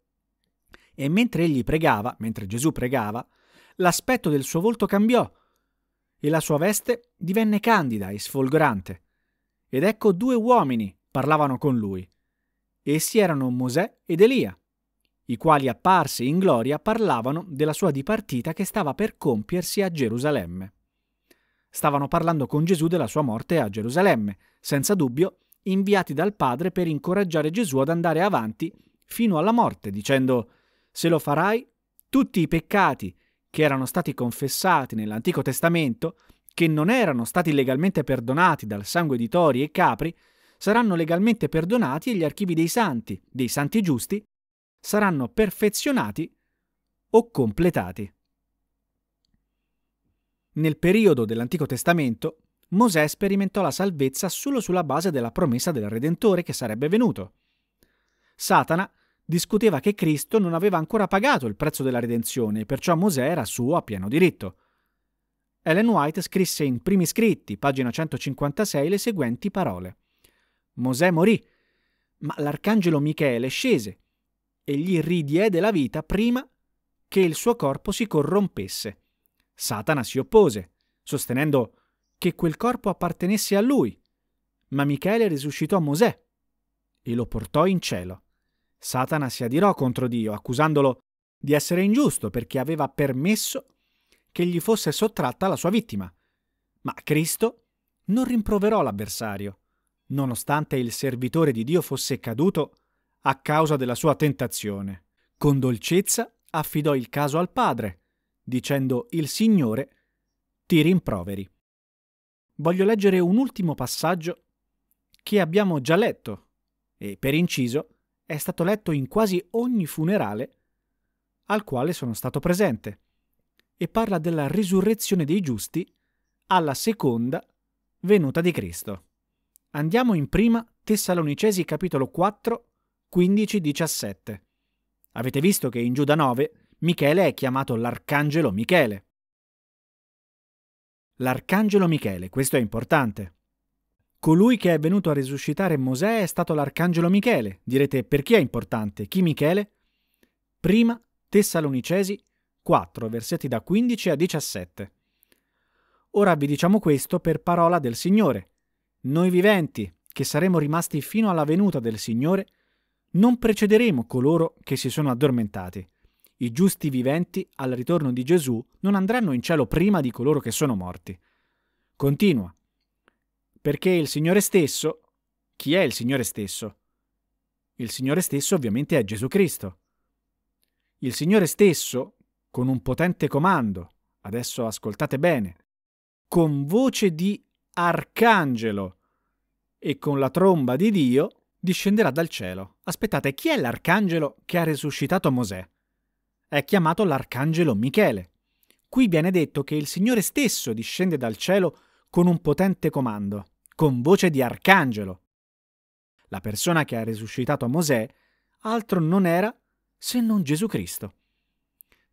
E mentre egli pregava, mentre Gesù pregava, l'aspetto del suo volto cambiò e la sua veste divenne candida e sfolgorante. Ed ecco due uomini parlavano con lui. Essi erano Mosè ed Elia, i quali apparsi in gloria parlavano della sua dipartita che stava per compiersi a Gerusalemme. Stavano parlando con Gesù della sua morte a Gerusalemme, senza dubbio inviati dal Padre per incoraggiare Gesù ad andare avanti fino alla morte, dicendo Se lo farai, tutti i peccati che erano stati confessati nell'Antico Testamento, che non erano stati legalmente perdonati dal sangue di tori e capri, saranno legalmente perdonati e gli archivi dei santi, dei santi giusti, saranno perfezionati o completati. Nel periodo dell'Antico Testamento, Mosè sperimentò la salvezza solo sulla base della promessa del Redentore che sarebbe venuto. Satana discuteva che Cristo non aveva ancora pagato il prezzo della redenzione, e perciò Mosè era suo a pieno diritto. Ellen White scrisse in Primi scritti, pagina 156, le seguenti parole. Mosè morì, ma l'arcangelo Michele scese e gli ridiede la vita prima che il suo corpo si corrompesse. Satana si oppose, sostenendo che quel corpo appartenesse a lui, ma Michele risuscitò Mosè e lo portò in cielo. Satana si adirò contro Dio, accusandolo di essere ingiusto perché aveva permesso che gli fosse sottratta la sua vittima. Ma Cristo non rimproverò l'avversario. Nonostante il servitore di Dio fosse caduto, a causa della sua tentazione. Con dolcezza affidò il caso al padre, dicendo Il Signore ti rimproveri. Voglio leggere un ultimo passaggio che abbiamo già letto e, per inciso, è stato letto in quasi ogni funerale al quale sono stato presente e parla della risurrezione dei giusti alla seconda venuta di Cristo. Andiamo in prima Tessalonicesi capitolo 4 15-17. Avete visto che in Giuda 9 Michele è chiamato l'Arcangelo Michele. L'Arcangelo Michele, questo è importante. Colui che è venuto a risuscitare Mosè è stato l'Arcangelo Michele. Direte per chi è importante? Chi Michele? Prima Tessalonicesi 4, versetti da 15 a 17. Ora vi diciamo questo per parola del Signore. Noi viventi, che saremo rimasti fino alla venuta del Signore, non precederemo coloro che si sono addormentati. I giusti viventi al ritorno di Gesù non andranno in cielo prima di coloro che sono morti. Continua. Perché il Signore stesso... Chi è il Signore stesso? Il Signore stesso ovviamente è Gesù Cristo. Il Signore stesso, con un potente comando, adesso ascoltate bene, con voce di arcangelo e con la tromba di Dio discenderà dal cielo. Aspettate, chi è l'arcangelo che ha resuscitato Mosè? È chiamato l'arcangelo Michele. Qui viene detto che il Signore stesso discende dal cielo con un potente comando, con voce di arcangelo. La persona che ha resuscitato Mosè altro non era se non Gesù Cristo.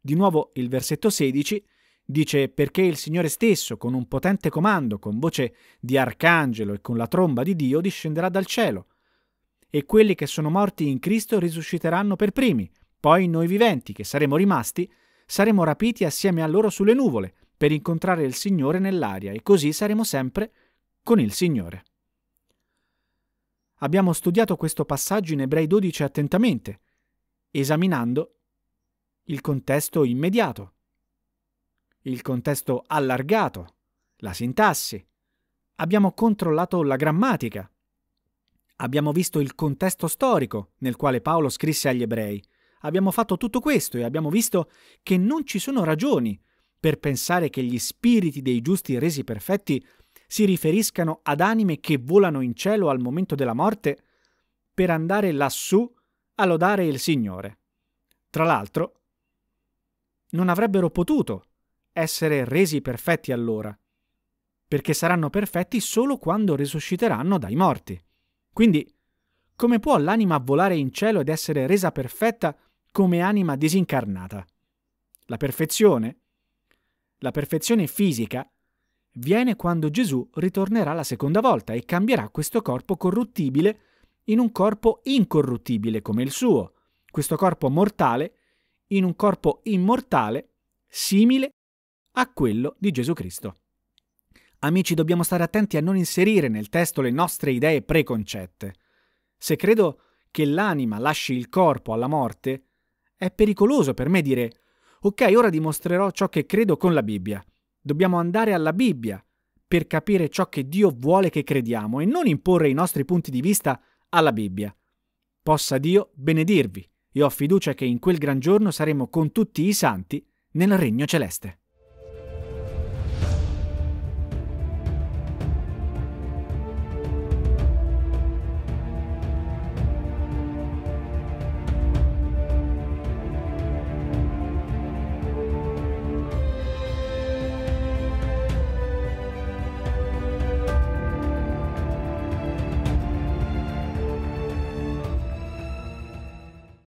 Di nuovo il versetto 16 dice perché il Signore stesso con un potente comando, con voce di arcangelo e con la tromba di Dio discenderà dal cielo e quelli che sono morti in Cristo risusciteranno per primi, poi noi viventi, che saremo rimasti, saremo rapiti assieme a loro sulle nuvole, per incontrare il Signore nell'aria, e così saremo sempre con il Signore. Abbiamo studiato questo passaggio in Ebrei 12 attentamente, esaminando il contesto immediato, il contesto allargato, la sintassi. Abbiamo controllato la grammatica, Abbiamo visto il contesto storico nel quale Paolo scrisse agli ebrei. Abbiamo fatto tutto questo e abbiamo visto che non ci sono ragioni per pensare che gli spiriti dei giusti resi perfetti si riferiscano ad anime che volano in cielo al momento della morte per andare lassù a lodare il Signore. Tra l'altro, non avrebbero potuto essere resi perfetti allora, perché saranno perfetti solo quando risusciteranno dai morti. Quindi, come può l'anima volare in cielo ed essere resa perfetta come anima disincarnata? La perfezione? La perfezione fisica viene quando Gesù ritornerà la seconda volta e cambierà questo corpo corruttibile in un corpo incorruttibile come il suo, questo corpo mortale in un corpo immortale simile a quello di Gesù Cristo. Amici, dobbiamo stare attenti a non inserire nel testo le nostre idee preconcette. Se credo che l'anima lasci il corpo alla morte, è pericoloso per me dire ok, ora dimostrerò ciò che credo con la Bibbia. Dobbiamo andare alla Bibbia per capire ciò che Dio vuole che crediamo e non imporre i nostri punti di vista alla Bibbia. Possa Dio benedirvi e ho fiducia che in quel gran giorno saremo con tutti i santi nel regno celeste.